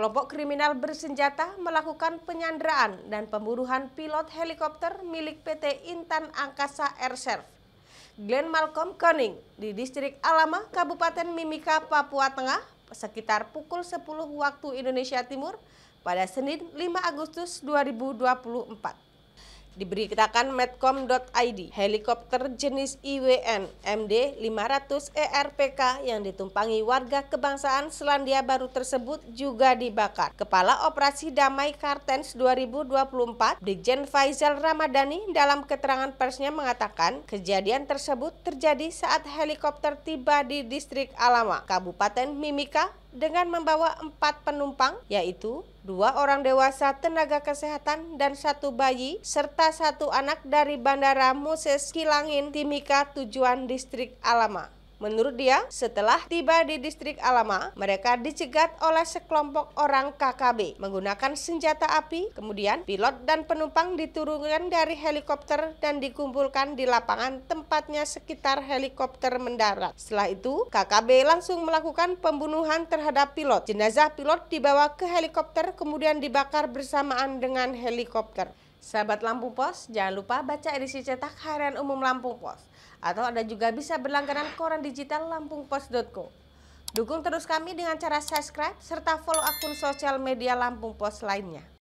Kelompok kriminal bersenjata melakukan penyanderaan dan pembunuhan pilot helikopter milik PT Intan Angkasa Air Serv. Glenn Malcolm Koning di distrik Alama, Kabupaten Mimika, Papua Tengah sekitar pukul 10 waktu Indonesia Timur pada Senin 5 Agustus 2024. Diberitakan medcom.id, helikopter jenis IWN MD-500 ERPK yang ditumpangi warga kebangsaan Selandia Baru tersebut juga dibakar. Kepala Operasi Damai Kartens 2024, Brigjen Faizal Ramadhani dalam keterangan persnya mengatakan kejadian tersebut terjadi saat helikopter tiba di distrik Alama, Kabupaten Mimika, dengan membawa empat penumpang, yaitu dua orang dewasa tenaga kesehatan dan satu bayi, serta satu anak dari Bandara Moses Kilangin, Timika, tujuan distrik Alama. Menurut dia, setelah tiba di distrik Alama, mereka dicegat oleh sekelompok orang KKB menggunakan senjata api. Kemudian pilot dan penumpang diturunkan dari helikopter dan dikumpulkan di lapangan tempatnya sekitar helikopter mendarat. Setelah itu, KKB langsung melakukan pembunuhan terhadap pilot. Jenazah pilot dibawa ke helikopter kemudian dibakar bersamaan dengan helikopter. Sahabat Lampung Pos, jangan lupa baca edisi cetak harian umum Lampung Pos. Atau Anda juga bisa berlangganan koran digital lampungpos.co. Dukung terus kami dengan cara subscribe serta follow akun sosial media Lampung Pos lainnya.